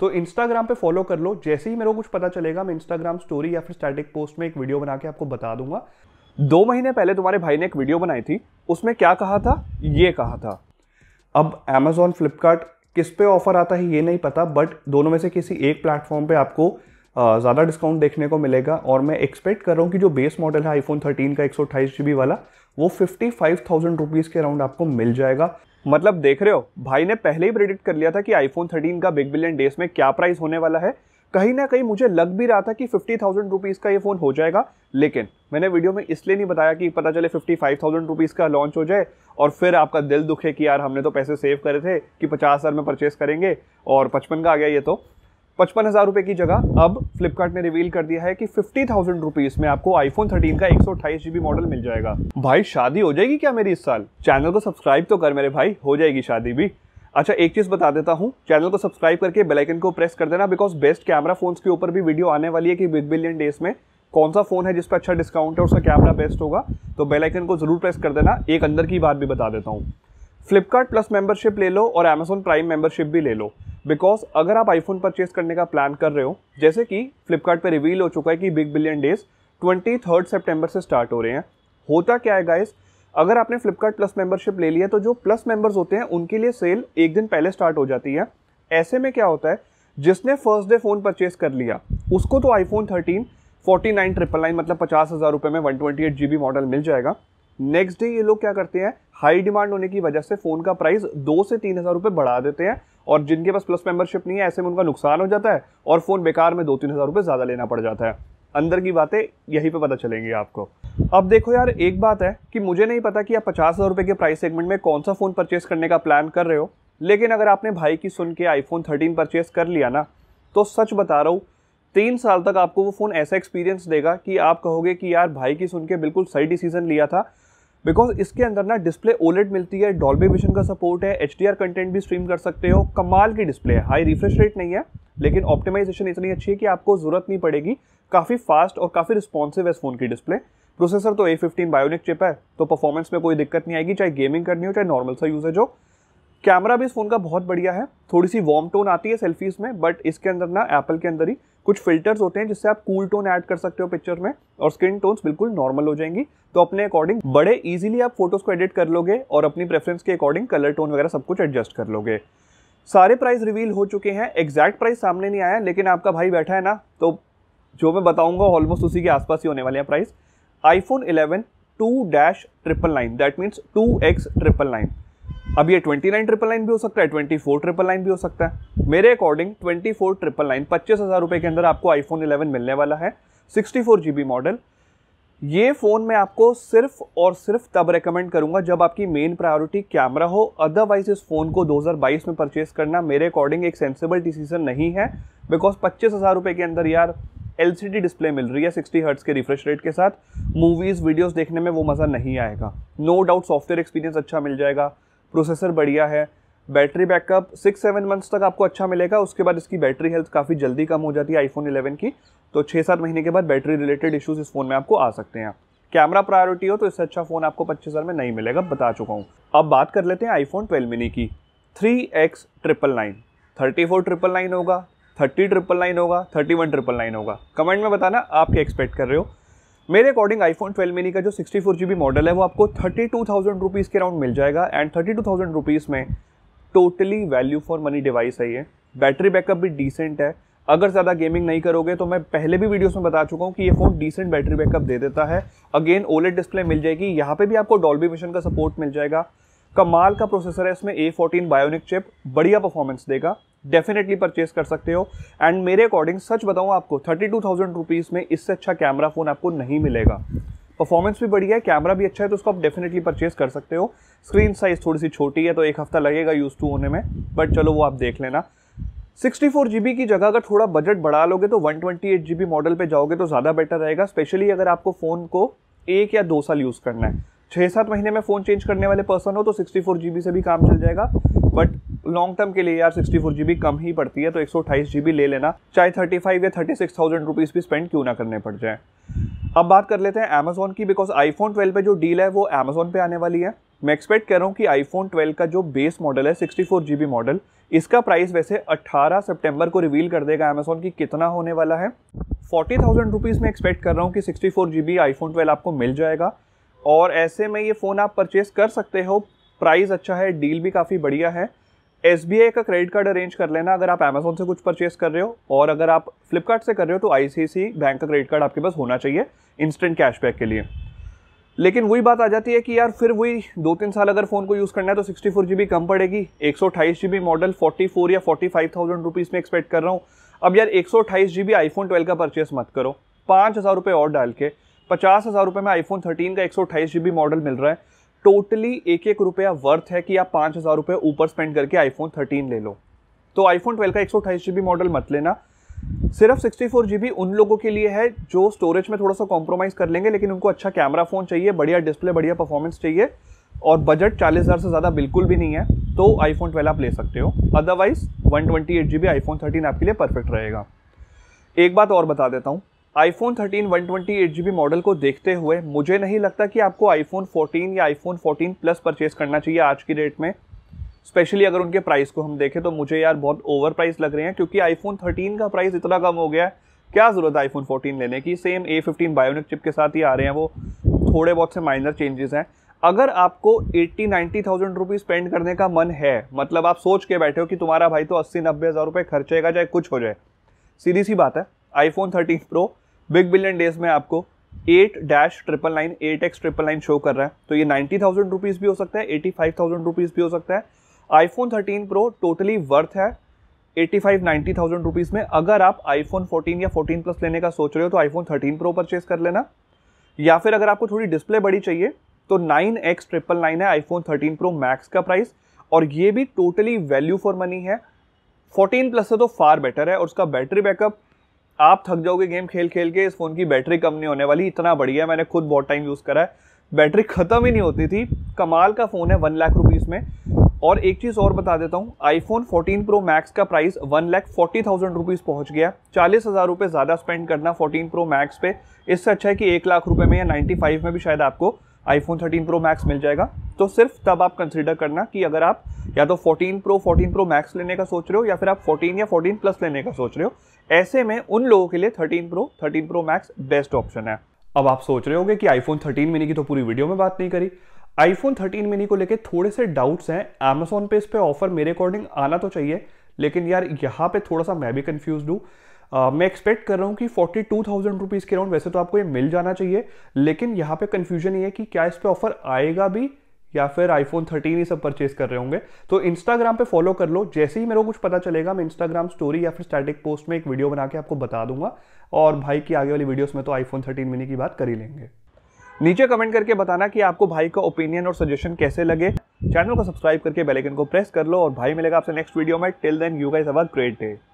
तो इंस्टाग्राम पे फॉलो कर लो जैसे ही मेरे को कुछ पता चलेगा मैं इंस्टाग्राम स्टोरी या फिर स्टैटिक पोस्ट में एक वीडियो बना के आपको बता दूंगा दो महीने पहले तुम्हारे भाई ने एक वीडियो बनाई थी उसमें क्या कहा था ये कहा था अब अमेजोन फ्लिपकार्ट किस पे ऑफर आता है ये नहीं पता बट दोनों में से किसी एक प्लेटफॉर्म पे आपको ज़्यादा डिस्काउंट देखने को मिलेगा और मैं एक्सपेक्ट कर रहा हूँ कि जो बेस मॉडल है आईफोन 13 का एक सौ वाला वो फिफ्टी फाइव थाउजेंड रुपीज़ के अराउंड आपको मिल जाएगा मतलब देख रहे हो भाई ने पहले ही प्रिडिक्ट कर लिया था कि आईफोन थर्टीन का बिग बिलियन डेज में क्या प्राइस होने वाला है कहीं ना कहीं मुझे लग भी रहा था कि फिफ्टी थाउजेंड रुपीज़ का ये फ़ोन हो जाएगा लेकिन मैंने वीडियो में इसलिए नहीं बताया कि पता चले फिफ्टी फाइव थाउजेंड रुपीज़ का लॉन्च हो जाए और फिर आपका दिल दुखे कि यार हमने तो पैसे सेव करे थे कि पचास हज़ार में परचेस करेंगे और पचपन का आ गया ये तो पचपन हज़ार रुपए की जगह अब फ्लिपकार्ट ने रिवील कर दिया है कि फिफ्टी थाउजेंड रुपीज में आपको आईफोन थर्टीन का एक सौ अट्ठाईस जीबी मॉडल मिल जाएगा भाई शादी हो जाएगी क्या मेरी इस साल चैनल को सब्सक्राइब तो कर मेरे भाई हो जाएगी शादी भी अच्छा एक चीज़ बता देता हूँ चैनल को सब्सक्राइब करके बेलाइकन को प्रेस कर देना बिकॉज बेस्ट कैमरा फोन के ऊपर भी वीडियो आने वाली है कि बिग बिलियन डेज में कौन सा फ़ोन है जिसपे अच्छा डिस्काउंट है उसका कैमरा बेस्ट होगा तो बेलाइकन को ज़रूर प्रेस कर देना एक अंदर की बात भी बता देता हूँ फ्लिपकार्ट प्लस मेंबरशिप ले लो और अमेजोन प्राइम मेंबरशिप भी ले लो बिकॉज अगर आप आईफोन परचेज करने का प्लान कर रहे हो जैसे कि फ्लिपकार्ट रिवील हो चुका है कि big billion days twenty third September से स्टार्ट हो रहे हैं होता क्या है गाइस अगर आपने फ्लिपकार्ट प्लस मेंबरशिप ले लिया तो जो प्लस मेंबर्स होते हैं उनके लिए सेल एक दिन पहले स्टार्ट हो जाती है ऐसे में क्या होता है जिसने फर्स्ट डे फ़ोन परचेज कर लिया उसको तो iPhone thirteen forty nine triple nine मतलब पचास हज़ार रुपये में one twenty eight G B model मिल जाएगा नेक्स्ट डे ये लोग क्या करते हैं हाई डिमांड होने की वजह से फ़ोन का प्राइस दो से तीन हज़ार रुपये बढ़ा देते हैं और जिनके पास प्लस मेंबरशिप नहीं है ऐसे में उनका नुकसान हो जाता है और फ़ोन बेकार में दो तीन हज़ार रुपये ज़्यादा लेना पड़ जाता है अंदर की बातें यहीं पे पता चलेंगी आपको अब देखो यार एक बात है कि मुझे नहीं पता कि आप पचास हज़ार रुपये के प्राइस सेगमेंट में कौन सा फ़ोन परचेस करने का प्लान कर रहे हो लेकिन अगर आपने भाई की सुन के आईफोन थर्टीन परचेस कर लिया ना तो सच बता रहा हूँ तीन साल तक आपको वो फ़ोन ऐसा एक्सपीरियंस देगा कि आप कहोगे कि यार भाई की सुन के बिल्कुल सही डिसीजन लिया था बिकॉज इसके अंदर ना डिस्प्ले ओलेट मिलती है डॉल्बे विजन का सपोर्ट है एच कंटेंट भी स्ट्रीम कर सकते हो कमाल की डिस्प्ले है हाई रिफ्रेश रेट नहीं है लेकिन ऑप्टिमाइजेशन इतनी अच्छी है कि आपको ज़रूरत नहीं पड़ेगी काफ़ी फास्ट और काफ़ी रिस्पॉन्सिव है इस फ़ोन की डिस्प्ले प्रोसेसर तो ए फिफ्टीन बायोनिक चिप है तो परफॉर्मेंस में कोई दिक्कत नहीं आएगी चाहे गेमिंग करनी हो चाहे नॉर्मल सा यूजेज हो कैमरा भी इस फ़ोन का बहुत बढ़िया है थोड़ी सी वार्म टोन आती है सेल्फीज़ में बट इसके अंदर ना एप्पल के अंदर ही कुछ फिल्टर्स होते हैं जिससे आप कूल टोन ऐड कर सकते हो पिक्चर में और स्किन टोन्स बिल्कुल नॉर्मल हो जाएंगी तो अपने अकॉर्डिंग बड़े इजीली आप फोटोज़ को एडिट कर लोगे और अपनी प्रेफरेंस के अकॉर्डिंग कलर टोन वगैरह सब कुछ एडजस्ट कर लोगे सारे प्राइस रिवील हो चुके हैं एग्जैक्ट प्राइस सामने नहीं आया लेकिन आपका भाई बैठा है ना तो जो मैं बताऊंगा ऑलमोस्ट उसी के आसपास ही होने वाले हैं price iPhone eleven two dash triple nine that means two X triple nine अब ये ट्वेंटी नाइन ट्रिपल लाइन भी हो सकता है ट्वेंटी फोर ट्रिपल लाइन भी हो सकता है मेरे according twenty four triple nine पच्चीस हज़ार रुपये के अंदर आपको आईफोन 11 मिलने वाला है sixty four G B model ये फ़ोन मैं आपको सिर्फ और सिर्फ तब रेकमेंड करूंगा जब आपकी मेन प्रायोरिटी कैमरा हो अदरवाइज इस फ़ोन को 2022 में परचेस करना मेरे अकॉर्डिंग एक सेंसिबल डिसीजन नहीं है बिकॉज पच्चीस हज़ार रुपये के अंदर यार एल डिस्प्ले मिल रही है सिक्सटी हर्ट्स के रिफ्रेश रेट के साथ मूवीज़ वीडियोज़ देखने में वो मज़ा नहीं आएगा नो डाउट सॉफ्टवेयर एक्सपीरियंस अच्छा मिल जाएगा प्रोसेसर बढ़िया है battery backup six seven months तक आपको अच्छा मिलेगा उसके बाद इसकी बैटरी हेल्थ काफ़ी जल्दी कम हो जाती है आईफोन इलेवन की तो छः सात महीने के बाद बैटरी रिलेटेड इशूज़ इस फ़ोन में आपको आ सकते हैं कैमरा प्रायोरिटी हो तो इससे अच्छा फ़ोन आपको पच्चीस हज़ार में नहीं मिलेगा बता चुका हूँ अब बात कर लेते हैं आईफोन ट्वेल्व मिनी की three X triple nine thirty four triple nine होगा थर्टी ट्रिपल नाइन होगा थर्टी वन ट्रिपल नाइन होगा कमेंट में बताना आप क्या एक्सपेक्ट कर रहे हो मेरे अकॉर्डिंग आईफोन ट्वेल्व मिनी का जो सिक्सटी फोर जी मॉडल है वो आपको थर्टी टू थाउजेंड रुपीज़ के अराउंड मिल जाएगा and thirty two thousand rupees में totally value for money device है ये बैटरी बैकअप भी डिसेंट है अगर ज़्यादा गेमिंग नहीं करोगे तो मैं पहले भी वीडियोस में बता चुका हूँ कि ये फ़ोन डिसेंट बैटरी बैकअप दे देता है अगेन ओलेट डिस्प्ले मिल जाएगी यहाँ पे भी आपको डॉल्बी मिशन का सपोर्ट मिल जाएगा कमाल का प्रोसेसर है इसमें ए फोर्टीन बायोनिक चिप बढ़िया परफॉर्मेंस देगा डेफिनेटली परचेज कर सकते हो एंड मेरे अकॉर्डिंग सच बताऊँ आपको थर्टी टू थाउजेंड रुपीज़ में इससे अच्छा कैमरा फ़ोन आपको नहीं मिलेगा परफॉर्मेंस भी बढ़िया है कैमरा भी अच्छा है तो उसको आप डेफिनेटली परचेज कर सकते हो स्क्रीन साइज़ थोड़ी सी छोटी है तो एक हफ़्ता लगेगा यूज़ टू होने में बट चलो वो आप देख लेना सिक्सटी फोर जी बी की जगह अगर थोड़ा बजट बढ़ा लोगे तो one twenty eight G B model पर जाओगे तो ज़्यादा बेटर रहेगा स्पेशली अगर आपको फ़ोन को एक या दो साल यूज़ करना है छः सात महीने में फ़ोन चेंज करने वाले पर्सन हो तो सिक्सटी फोर जी बी से भी काम चल जाएगा बट लॉन्ग टर्म के लिए यार सिक्सटी फोर जीबी कम ही पड़ती है तो एक सौ अट्ठाईस जीबी ले लेना चाहे थर्टी फाइव या थर्टी सिक्स थाउजेंड रुपीज़ भी स्पेंड क्यों ना करने पड़ जाए अब बात कर लेते हैं अमेजोन की बिकॉज आईफोन ट्वेल्व पे जो डील है वो अमेजोन पे आने वाली है मैं एक्सपेक्ट कर रहा हूँ कि आईफोन ट्वेल्व का जो बेस मॉडल है सिक्सटी जी जीबी मॉडल इसका प्राइस वैसे अट्ठारह सेप्टेम्बर को रिवील कर देगा अमेजोन की कितना होने वाला है फोर्टी थाउजेंड रुपीज़ में एक्सपेक्ट कर रहा हूँ कि sixty four G B iPhone twelve आपको मिल जाएगा और ऐसे में ये फ़ोन आप परचेज़ कर सकते हो प्राइस अच्छा है डील भी काफ़ी बढ़िया है एस का क्रेडिट कार्ड अरेंज कर लेना अगर आप अमेजोन से कुछ परचेस कर रहे हो और अगर आप फ्लिपकार्ट से कर रहे हो तो आई बैंक का क्रेडिट कार्ड आपके पास होना चाहिए इंस्टेंट कैशबैक के लिए लेकिन वही बात आ जाती है कि यार फिर वही दो तीन साल अगर फ़ोन को यूज़ करना है तो सिक्सटी फोर जी बी कम पड़ेगी एक सौ अठाईस G B model forty four या फोर्टी फाइव थाउजेंड रुपीज़ में एक्सपेक्ट कर रहा हूँ अब यार एक सौ अठाईस G B iPhone twelve का परचेस मत करो पाँच हज़ार रुपये और डाल के पचास हज़ार रुपये में आई फोन थर्टीन का एक सौ अठाईस जी बी मॉडल मिल रहा है टोटली एक एक रुपया वर्थ है कि आप पाँच हज़ार रुपये ऊपर स्पेंड करके आईफोन थर्टीन ले लो तो आईफोन ट्वेल्व का एक सौ अठाईस जी बी मॉडल मत लेना सिर्फ सिक्सटी फोर जी बी उन लोगों के लिए है जो स्टोरेज में थोड़ा सा कॉम्प्रोमाइज़ कर लेंगे लेकिन उनको अच्छा कैमरा फ़ोन चाहिए बढ़िया डिस्प्ले बढ़िया परफॉर्मेंस चाहिए और बजट चालीस हज़ार से ज़्यादा बिल्कुल भी नहीं है तो आईफोन ट्वेल्व आप ले सकते हो otherwise one twenty eight G B iPhone thirteen आपके लिए परफेक्ट रहेगा एक बात और बता देता हूँ आईफोन 13 128GB मॉडल को देखते हुए मुझे नहीं लगता कि आपको आईफोन 14 या आईफोन 14 प्लस परचेज करना चाहिए आज की डेट में स्पेशली अगर उनके प्राइस को हम देखें तो मुझे यार बहुत ओवर प्राइस लग रहे हैं क्योंकि आईफोन 13 का प्राइस इतना कम हो गया है क्या ज़रूरत है आईफोन 14 लेने की same A fifteen bionic chip के साथ ही आ रहे हैं वो थोड़े बहुत से माइनर चेंजेस हैं अगर आपको eighty ninety thousand rupees spend करने का मन है मतलब आप सोच के बैठे हो कि तुम्हारा भाई तो अस्सी नब्बे हज़ार रुपये खर्चेगा चाहे कुछ हो जाए सीधी सी बात है iPhone thirteen pro big billion days में आपको eight dash triple nine eight X triple nine show कर रहा है तो ये नाइन्टी थाउजेंड रुपीज़ भी हो सकता है एटी फाइव थाउजेंड रुपीज़ भी हो सकता है iPhone thirteen pro totally worth है eighty five ninety thousand rupees में अगर आप आईफोन फोर्टीन या फोर्टीन प्लस लेने का सोच रहे हो तो आईफोन थर्टीन प्रो परचेज कर लेना या फिर अगर आपको थोड़ी डिस्प्ले बड़ी चाहिए तो नाइन एक्स ट्रिपल नाइन है आईफोन थर्टीन प्रो मैक्स का प्राइस और ये भी टोटली वैल्यू फॉर मनी है फोर्टीन प्लस से तो फार बेटर है और उसका बैटरी बैकअप आप थक जाओगे गेम खेल खेल के इस फ़ोन की बैटरी कम नहीं होने वाली इतना बढ़िया मैंने खुद बहुत टाइम यूज़ करा है बैटरी ख़त्म ही नहीं होती थी कमाल का फ़ोन है वन लाख रुपीज़ में और एक चीज़ और बता देता हूँ आईफोन 14 प्रो मैक्स का price one lakh forty thousand rupees पहुँच गया चालीस हज़ार रुपये ज़्यादा स्पेंड करना 14 प्रो मैक्स पे इससे अच्छा है कि एक लाख रुपये में या 95 में भी शायद आपको आईफोन 13 प्रो मैक्स मिल जाएगा तो सिर्फ तब आप कंसिडर करना कि अगर आप या तो 14 प्रो 14 प्रो मैक्स लेने का सोच रहे हो या फिर आप 14 या 14 प्लस लेने का सोच रहे हो ऐसे में उन लोगों के लिए 13 pro 13 pro max best option है अब आप सोच रहे होंगे कि आईफोन 13 मिनी की तो पूरी वीडियो में बात नहीं करी आईफोन 13 मिनी को लेकर थोड़े से डाउट्स हैं अमेजोन पे इस पर ऑफर मेरे अकॉर्डिंग आना तो चाहिए लेकिन यार यहाँ पे थोड़ा सा मैं भी कंफ्यूज हूँ मैं एक्सपेक्ट कर रहा हूँ कि फोर्टी टू थाउजेंड रुपीज़ के अराउंड वैसे तो आपको ये मिल जाना चाहिए लेकिन यहाँ पे कन्फ्यूजन ये है कि क्या इस पर ऑफर आएगा भी या फिर आईफोन थर्टीन ही सब परचेज कर रहे होंगे तो इंस्टाग्राम पे फॉलो कर लो जैसे ही मेरे को कुछ पता चलेगा मैं इंस्टाग्राम स्टोरी या फिर स्टैटिक पोस्ट में एक वीडियो बना के आपको बता दूंगा और भाई की आगे वाली वीडियोस में तो आईफोन थर्टीन मिनी की बात कर ही लेंगे नीचे कमेंट करके बताना कि आपको भाई का ओपिनियन और सजेशन कैसे लगे चैनल को सब्सक्राइब करके बेलेकन को प्रेस कर लो और भाई मिलेगा आपसे नेक्स्ट वीडियो में till then you guys have a great day